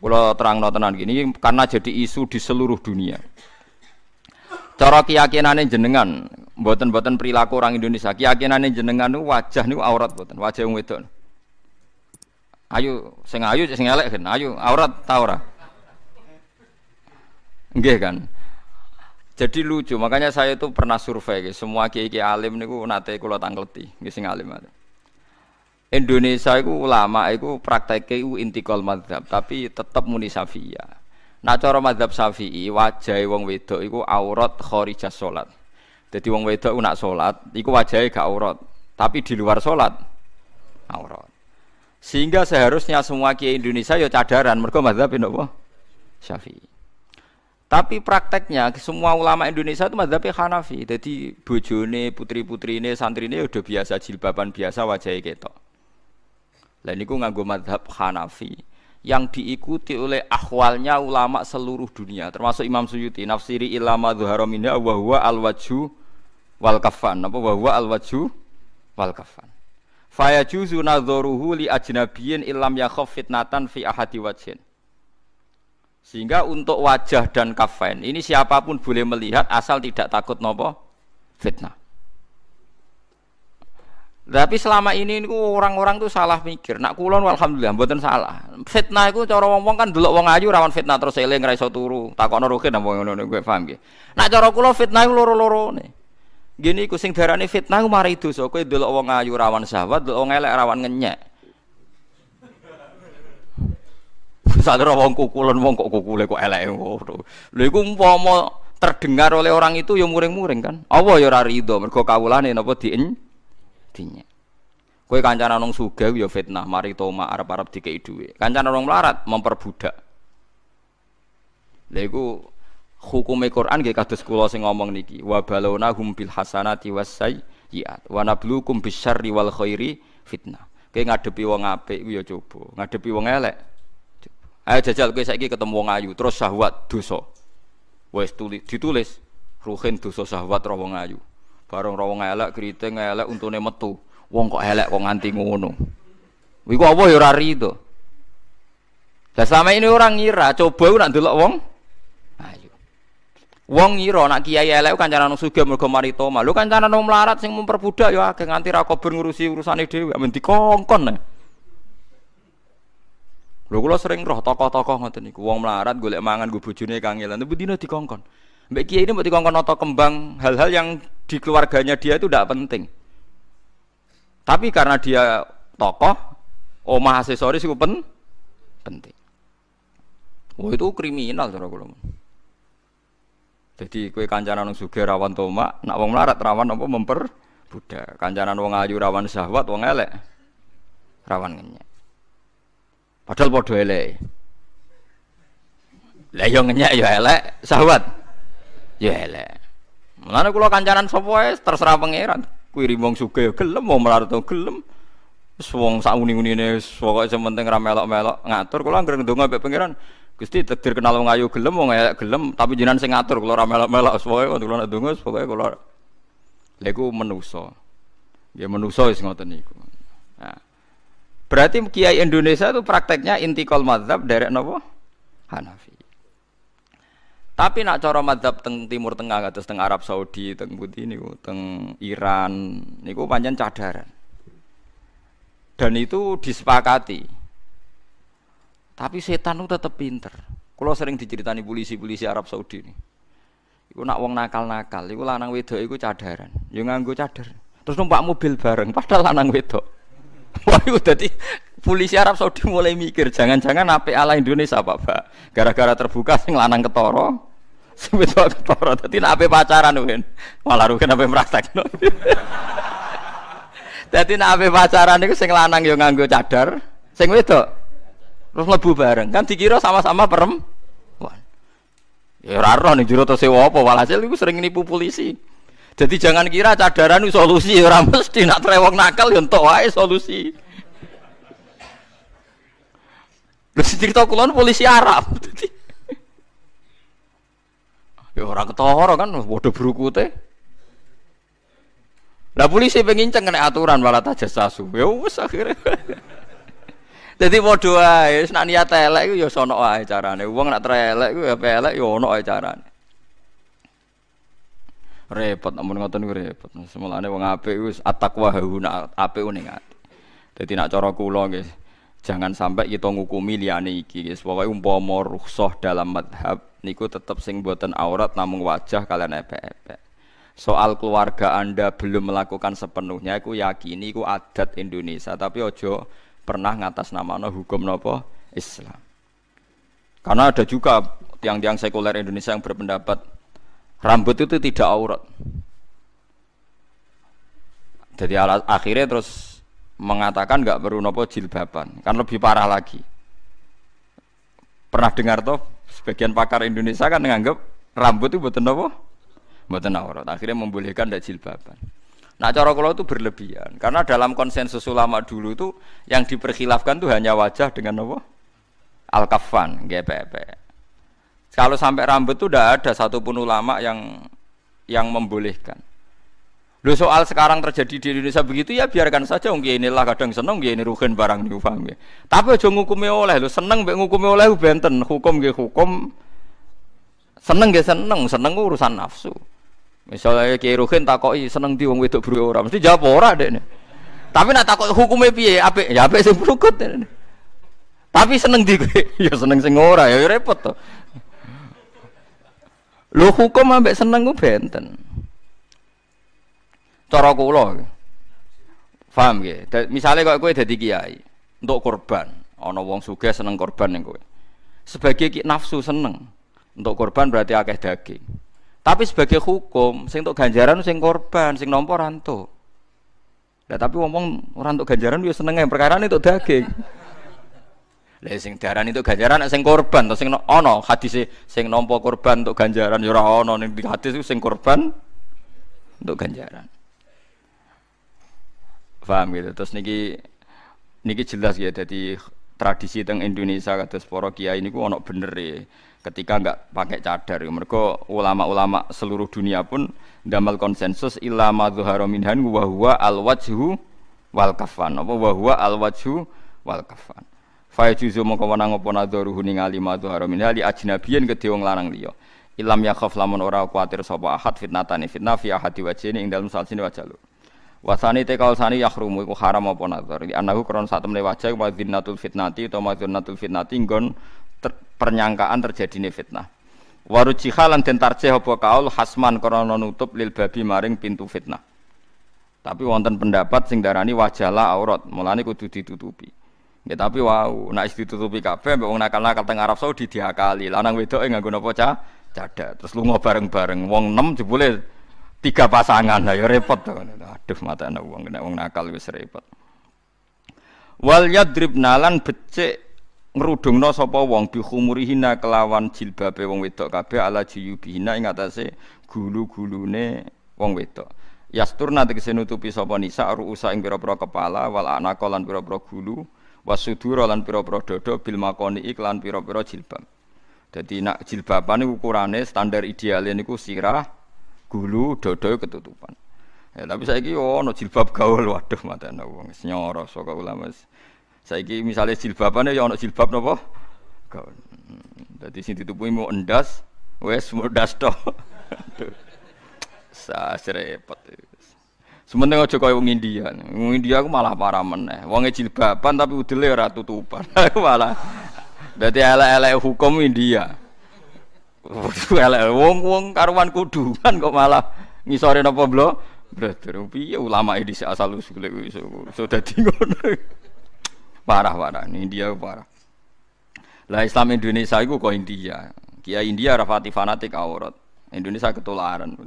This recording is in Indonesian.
Kalau terang tenan gini karena jadi isu di seluruh dunia. Cara keyakinannya jenengan, buatan-buatan perilaku orang Indonesia, keyakinannya jenengan itu wajah nih aurat buatan, wajah yang wedon. Ayo, sing ayo, sing elek kan, ayo aurat taura, ora? kan. Jadi lucu, makanya saya itu pernah survei, semua kiai-kiai alim niku nate kula tangkleti, gising sing alim-alim. Indonesia itu ulama itu praktek itu intikal madhab tapi tetap muni safiyah nah cara madhab syafi'i wajah wong wedok itu aurat khorijah sholat jadi wong wedok nak sholat itu wajahnya gak aurat tapi di luar sholat aurat sehingga seharusnya semua kiai Indonesia ya cadaran mereka madhab apa? syafi'i tapi prakteknya semua ulama Indonesia itu madhabnya Hanafi jadi bojone, putri-putrine, santrine ya udah biasa jilbaban biasa wajahnya ketok lah niku nganggo madhab Hanafi yang diikuti oleh akhwalnya ulama seluruh dunia termasuk Imam Suyuti nafsiri ilama dhuhara minha wa huwa al waju wal kafan apa wa huwa al waju wal kafan faya juzu nadzuruhu li ajnabiyin ilam yakhaf fitnatan fi ahadi wajhin sehingga untuk wajah dan kafan ini siapapun boleh melihat asal tidak takut nopo fitnah tapi selama ini niku orang-orang tuh salah mikir. Nak kulon alhamdulillah mboten salah. Fitnah iku cara wong-wong kan dulu wong ayu rawan fitnah terus eling ra iso turu. Takokno rugi nang wong ngono gue paham Nak cara kulon fitnah iku loro-lorone. Gini iku sing darane fitnah iku mari dosa. Kowe delok wong ayu rawan sahabat, dulu wong elek rawan ngenyek. Sadar wong kukulon wong kok kukule kok elek ngono. Lha iku umpama terdengar oleh orang itu yang muring-muring kan. Apa ya ora rido mergo kawulane napa dinyek. Kowe kancana nong wio ya fitnah, mari toma arab arab dikei dhuwit. Kancana nong larat memperbudak. Lego hukum ekor Quran nggih kados sing ngomong niki. Wa balona hum bil hasanati wasayyiat wa nabluukum bisyarri wal khairi fitnah. Kowe ngadepi wong apik wio ya coba, ngadepi wong elek. Ayo jajal kowe saiki ketemu wong ayu terus syahwat dosa. tulis ditulis ruhin dosa sahwat rawong ayu. Barang rawang elek, keriting elek, untune metu. Wong kok elek kok nganti ngono. Iku apa ya ora rido. Lah sama ini orang ngira, coba aku nak delok wong ayo. Nah, iya. Wong ngira nak kiai elek kancanan sugih mergo mari lu kan kancanan wong melarat sing memperbudak ya ke nganti ra kober ngurusi urusane dhewe, men dikongkon. Nah. Lho kula sering roh tokoh-tokoh ngoten niku, wong melarat golek mangan go bojone kangelan, tapi dina dikongkon. Mbak Kiai ini mau dikongkon noto kembang hal-hal yang di keluarganya dia itu tidak penting. Tapi karena dia tokoh, omah aksesoris itu pen, penting. Oh itu kriminal cara kula. Jadi kue kancanan yang sugih rawan toma, nak wong melarat rawan apa memper budak. Kancanan wong ayu rawan syahwat, wong elek rawan ngenyek. Padahal podo elek. Lah yo ya ngenyek yo ya elek syahwat. Ya elek. Mulane kula kancanan sapa wae terserah pangeran. Kuwi rimbang suge ya gelem, mau melarat ya gelem. Wis wong sak uni-unine pokoke sementing ra melok-melok ngatur kula anggere ndonga mbek pangeran. Gusti takdir kenal wong ayu gelem wong elek gelem tapi jenengan sing ngatur kula ra melok-melok pokoke kula nek ndonga pokoke kula lha iku menungso. Ya menungso wis ngoten niku. Nah. Berarti kiai Indonesia itu prakteknya intikal mazhab dari nopo Hanafi. Tapi nak cara madhab teng Timur Tengah atau teng Arab Saudi, teng Putih niku, teng Iran niku panjang cadaran. Dan itu disepakati. Tapi setan itu tetap pinter. Kalau sering diceritani polisi-polisi Arab Saudi ini. itu nak wong nakal-nakal, iku lanang wedo, iku cadaran. Yang nganggu cadar. Terus numpak mobil bareng padahal lanang wedo. Wah, itu tadi polisi Arab Saudi mulai mikir, jangan-jangan apa ala Indonesia, Pak, Pak. Gara-gara terbuka sing lanang ketoro, sebut kok ketara. Dadi nek ape pacaran Ruhin, malah rugi ape praktekno. Dadi nek ape pacaran itu sing lanang ya nganggo cadar, sing wedok terus lebu bareng. Kan dikira sama-sama perempuan. Ya raro nih ning jero sewa malah walhasil iku sering nipu polisi. Jadi jangan kira cadaran itu solusi ya ora mesti nak trewong nakal yang entuk wae solusi. Lha cerita kulon polisi Arab. Ya ora ketara kan padha brukute. Lah polisi ceng kena aturan malah tajasasu. Ya wis akhirnya. Jadi padha ae, nek niat elek iku ya sono ae carane. Wong nek elek iku ya elek ya ono ae carane. Repot amun ngoten iku repot. Semulane wong apik wis at-taqwa hauna apik ning ati. Dadi nek cara Jangan sampai kita ngukumi liane iki. guys pokoke umpama rukshoh dalam madhab niku tetap sing buatan aurat namun wajah kalian epek-epek. Soal keluarga Anda belum melakukan sepenuhnya aku yakini aku adat Indonesia, tapi ojo pernah ngatas nama no hukum nopo Islam. Karena ada juga tiang-tiang sekuler Indonesia yang berpendapat rambut itu tidak aurat. Jadi akhirnya terus mengatakan nggak perlu nopo jilbaban kan lebih parah lagi pernah dengar toh sebagian pakar Indonesia kan menganggap rambut itu buatan nopo buatan aurat akhirnya membolehkan tidak jilbaban nah cara kalau itu berlebihan karena dalam konsensus ulama dulu itu yang diperkhilafkan tuh hanya wajah dengan nopo al kafan GPP kalau sampai rambut itu tidak ada satupun ulama yang yang membolehkan lu soal sekarang terjadi di Indonesia begitu ya biarkan saja ini lah kadang seneng ini rugen barang nih paham ya. Tapi aja ngukumi oleh lu seneng be ngukumi oleh benten hukum gak hukum seneng gak seneng seneng urusan nafsu. Misalnya kiai rugen takoi seneng di wong wedok orang mesti jawab ora deh nih. Tapi nak takoi hukumnya piye ape ya ape sih berukut deh. Tapi seneng di gue ya seneng sing ora ya repot tuh. Lo hukum ambek seneng gue benten. Cara kula. Gitu. Paham nggih? Gitu. Misalnya kok kowe dadi kiai untuk korban, ono wong sugih seneng korban ning kowe. Sebagai ki, nafsu seneng. Untuk korban berarti akeh daging. Tapi sebagai hukum, sing untuk ganjaran sing korban, sing nomporan tuh. Lah tapi wong-wong ora entuk ganjaran yo senenge perkarane itu daging. Lah sing diarani itu ganjaran sing korban to sing ana hadise sing nampa korban untuk ganjaran ya ora ana ning hadis sing korban untuk ganjaran paham gitu terus niki niki jelas ya jadi tradisi teng Indonesia kata Kia ini niku ono bener ya ketika nggak pakai cadar mereka ulama-ulama seluruh dunia pun damal konsensus ilmu zuharominhan minhan gua al wajhu wal kafan apa wa huwa al wajhu wal kafan fa yajuzu mongko wenang apa nadzaruhu ningali madu minha li nabiyan ke wong lanang liyo. ilam yakof lamun ora kuatir sopo ahad fitnatani fitnafi ahad ahadi wajeni ing dalam salsini wajah Wasani te sani yahrumu iku haram apa nazar. Di anaku kron satu temne wajah wa dzinnatul fitnati utawa dzinnatul fitnati nggon ter, pernyangkaan terjadine fitnah. Waru cihalan den tarjih apa kaul hasman krana nutup lil babi maring pintu fitnah. Tapi wonten pendapat sing darani wajalah aurat, mulane kudu ditutupi. Ya tapi wau, wow, nek ditutupi kabeh mbek nakal-nakal teng Arab Saudi diakali. Lanang wedoke nganggo napa cah? Cadak. Terus lunga bareng-bareng wong 6 jebule tiga pasangan ayo repot tuh. Aduh mata anak uang kena uang nakal wis repot. Wal yadrib nalan becik ngrudungno sapa wong bihumurihina kelawan jilbabe wong wedok kabeh ala jiyubihina ing atase gulu-gulune wang wedok. Yasturna tegese nutupi sapa nisa ruusa ing pira-pira kepala wal anaka lan pira-pira gulu wasudura lan pira-pira dada bil makoni iklan pira-pira jilbab. Dadi nak jilbaban ukurane standar ideale niku sirah, gulu dodo ketutupan. Ya, tapi saya ki no jilbab gaul waduh mata wong senyoro saka ulama. Saya ki misalnya jilbabannya ya ono jilbab nopo gaul. Jadi hmm, sini ditutupi mau endas, wes mau das toh. Saya repot. Sementing aja kaya wong India. Wong India aku malah parah meneh. Wonge jilbaban tapi udele ora tutupan. Aku malah dadi ala elek hukum India elek wong-wong karuan kuduan kok malah ngisore napa blo? Brother, piye ulama ini si asal usul iso dadi ngono. Parah-parah, India parah. Lah Islam Indonesia iku kok India. Kiai India ra fanatik aurat. Indonesia ketularan.